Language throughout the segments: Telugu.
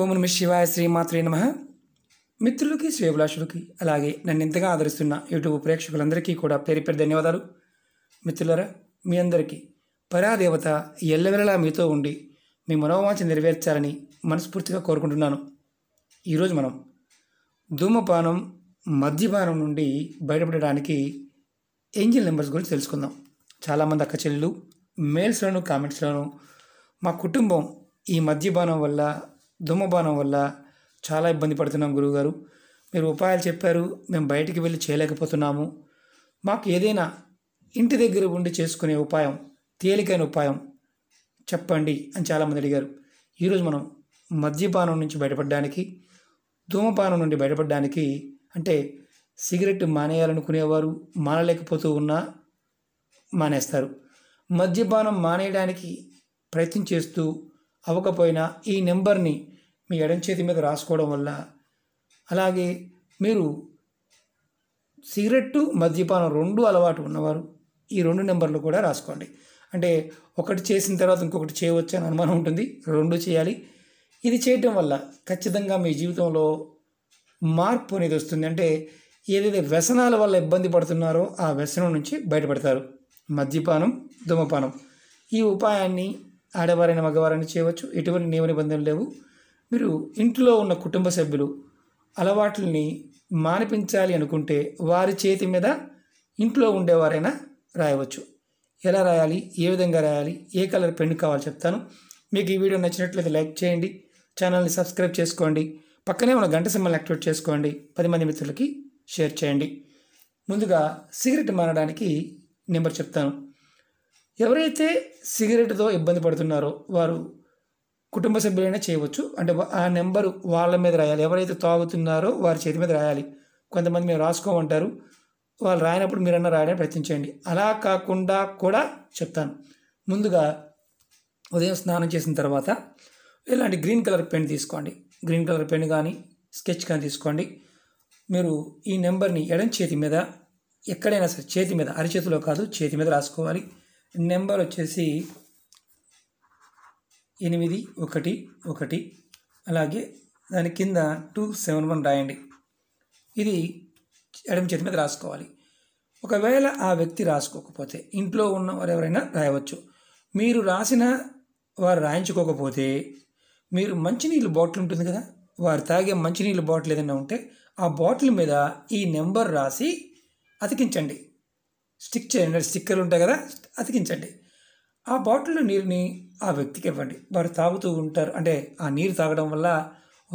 ఓం నమ శివాయ శ్రీమాత్రే నమ మిత్రులకి శ్రేభిలాషులకి అలాగే నన్ను ఇంతగా ఆదరిస్తున్న యూట్యూబ్ ప్రేక్షకులందరికీ కూడా పేరు పేరు ధన్యవాదాలు మిత్రులరా మీ అందరికీ పరాదేవత ఎల్లవెల్లలా మీతో ఉండి మీ మనోవాంఛ నెరవేర్చాలని మనస్ఫూర్తిగా కోరుకుంటున్నాను ఈరోజు మనం ధూమపానం మద్యపానం నుండి బయటపడడానికి ఏంజిల్ నెంబర్స్ గురించి తెలుసుకుందాం చాలామంది అక్క చెల్లెలు మెయిల్స్లోను కామెంట్స్లోను మా కుటుంబం ఈ మద్యపానం వల్ల ధూమపానం వల్ల చాలా ఇబ్బంది పడుతున్నాం గురువుగారు మీరు ఉపాయాలు చెప్పారు మేము బయటికి వెళ్ళి చేయలేకపోతున్నాము మాకు ఏదైనా ఇంటి దగ్గర ఉండి చేసుకునే ఉపాయం తేలికైన ఉపాయం చెప్పండి అని చాలామంది అడిగారు ఈరోజు మనం మద్యపానం నుంచి బయటపడడానికి ధూమపానం నుండి బయటపడడానికి అంటే సిగరెట్ మానేయాలనుకునేవారు మానలేకపోతూ ఉన్నా మానేస్తారు మద్యపానం మానేయడానికి ప్రయత్నం చేస్తూ అవ్వకపోయినా ఈ నెంబర్ని మీ ఎడం చేతి మీద రాసుకోవడం వల్ల అలాగే మీరు సిగరెట్టు మద్యపానం రెండు అలవాటు ఉన్నవారు ఈ రెండు నెంబర్లు కూడా రాసుకోండి అంటే ఒకటి చేసిన తర్వాత ఇంకొకటి చేయవచ్చు అని అనుమానం ఉంటుంది రెండు చేయాలి ఇది చేయటం వల్ల ఖచ్చితంగా మీ జీవితంలో మార్పు అనేది వస్తుంది అంటే ఏదైతే వ్యసనాల వల్ల ఇబ్బంది పడుతున్నారో ఆ వ్యసనం నుంచి బయటపడతారు మద్యపానం ధూమపానం ఈ ఉపాయాన్ని ఆడవారైన మగవారైనా చేయవచ్చు ఎటువంటి నియమ నిబంధనలు లేవు మీరు ఇంట్లో ఉన్న కుటుంబ సభ్యులు అలవాట్లని మానిపించాలి అనుకుంటే వారి చేతి మీద ఇంట్లో ఉండేవారైనా రాయవచ్చు ఎలా రాయాలి ఏ విధంగా రాయాలి ఏ కలర్ పెన్ కావాలో చెప్తాను మీకు ఈ వీడియో నచ్చినట్లయితే లైక్ చేయండి ఛానల్ని సబ్స్క్రైబ్ చేసుకోండి పక్కనే ఉన్న గంట సింబల్ యాక్టివేట్ చేసుకోండి పది మంది మిత్రులకి షేర్ చేయండి ముందుగా సిగరెట్ మారడానికి నెంబర్ చెప్తాను ఎవరైతే సిగరెట్తో ఇబ్బంది పడుతున్నారో వారు కుటుంబ సభ్యులైనా చేయవచ్చు అంటే ఆ నెంబరు వాళ్ళ మీద రాయాలి ఎవరైతే తాగుతున్నారో వారి చేతి మీద రాయాలి కొంతమంది మీరు రాసుకోమంటారు వాళ్ళు రాయనప్పుడు మీరన్నా రాయడానికి ప్రయత్నించండి అలా కాకుండా కూడా చెప్తాను ముందుగా ఉదయం స్నానం చేసిన తర్వాత ఇలాంటి గ్రీన్ కలర్ పెన్ తీసుకోండి గ్రీన్ కలర్ పెన్ కానీ స్కెచ్ కానీ తీసుకోండి మీరు ఈ నెంబర్ని ఎడం చేతి మీద ఎక్కడైనా సరే చేతి మీద అరిచేతిలో కాదు చేతి మీద రాసుకోవాలి నెంబర్ వచ్చేసి ఎనిమిది ఒకటి ఒకటి అలాగే దాని కింద టూ సెవెన్ వన్ రాయండి ఇది ఎడమ చేతి మీద రాసుకోవాలి ఒకవేళ ఆ వ్యక్తి రాసుకోకపోతే ఇంట్లో ఉన్న వారు ఎవరైనా రాయవచ్చు మీరు రాసిన వారు రాయించుకోకపోతే మీరు మంచినీళ్ళు బాటిల్ ఉంటుంది కదా వారు తాగే మంచినీళ్ళు బాటిల్ ఏదైనా ఉంటే ఆ బాటిల్ మీద ఈ నెంబర్ రాసి అతికించండి స్టిక్ చేయండి స్టిక్కర్లు ఉంటాయి కదా అతికించండి ఆ బాటిల్లో నీరుని ఆ వ్యక్తికి ఇవ్వండి వారు తాగుతూ ఉంటారు అంటే ఆ నీరు తాగడం వల్ల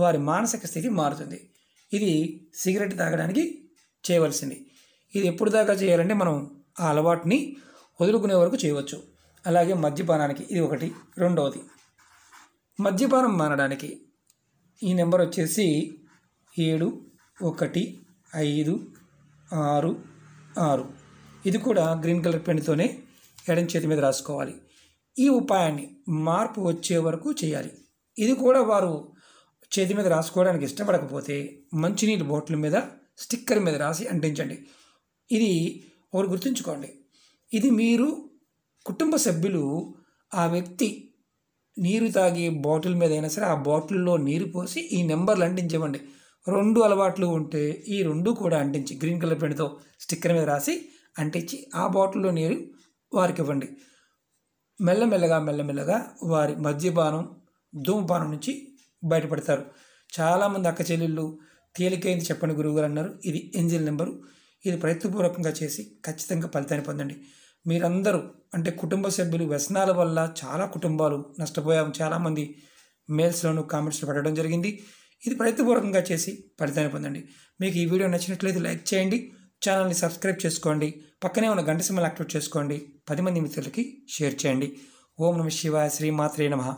వారి మానసిక స్థితి మారుతుంది ఇది సిగరెట్ తాగడానికి చేయవలసింది ఇది ఎప్పుడు దాకా చేయాలంటే మనం ఆ అలవాటుని వదులుకునే వరకు చేయవచ్చు అలాగే మద్యపానానికి ఇది ఒకటి రెండవది మద్యపానం మానడానికి ఈ నెంబర్ వచ్చేసి ఏడు ఒకటి ఐదు ఆరు ఆరు ఇది కూడా గ్రీన్ కలర్ పెన్తోనే ఎడం చేతి మీద రాసుకోవాలి ఈ ఉపాయాన్ని మార్పు వచ్చే వరకు చేయాలి ఇది కూడా వారు చేతి మీద రాసుకోవడానికి ఇష్టపడకపోతే మంచినీటి బోట్ల మీద స్టిక్కర్ మీద రాసి అంటించండి ఇది ఒకరు గుర్తుంచుకోండి ఇది మీరు కుటుంబ సభ్యులు ఆ వ్యక్తి నీరు తాగి బాటిల్ మీద అయినా సరే ఆ బాటిల్లో నీరు పోసి ఈ నెంబర్లు అంటించమండి రెండు అలవాట్లు ఉంటే ఈ రెండు కూడా అంటించి గ్రీన్ కలర్ పెన్తో స్టిక్కర్ మీద రాసి అంటించి ఆ బాటిల్లో నీరు వారికి ఇవ్వండి మెల్లమెల్లగా మెల్లమెల్లగా వారి మద్యపానం ధూమపానం నుంచి బయటపడతారు చాలామంది అక్క చెల్లెళ్ళు తేలికైంది చెప్పని గురువుగారు అన్నారు ఇది ఎంజిల్ నెంబరు ఇది ప్రయత్నపూర్వకంగా చేసి ఖచ్చితంగా ఫలితాన్ని పొందండి మీరందరూ అంటే కుటుంబ సభ్యులు వ్యసనాల వల్ల చాలా కుటుంబాలు నష్టపోయాము చాలామంది మెయిల్స్లోనూ కామెంట్స్లో పెట్టడం జరిగింది ఇది ప్రయత్నపూర్వకంగా చేసి ఫలితాన్ని పొందండి మీకు ఈ వీడియో నచ్చినట్లయితే లైక్ చేయండి ఛానల్ని సబ్స్క్రైబ్ చేసుకోండి పక్కనే ఉన్న గంట సిమ్మలు యాక్టివేట్ చేసుకోండి పది మంది మిత్రులకి షేర్ చేయండి ఓం నమ శివాయ శ్రీమాత్రే నమ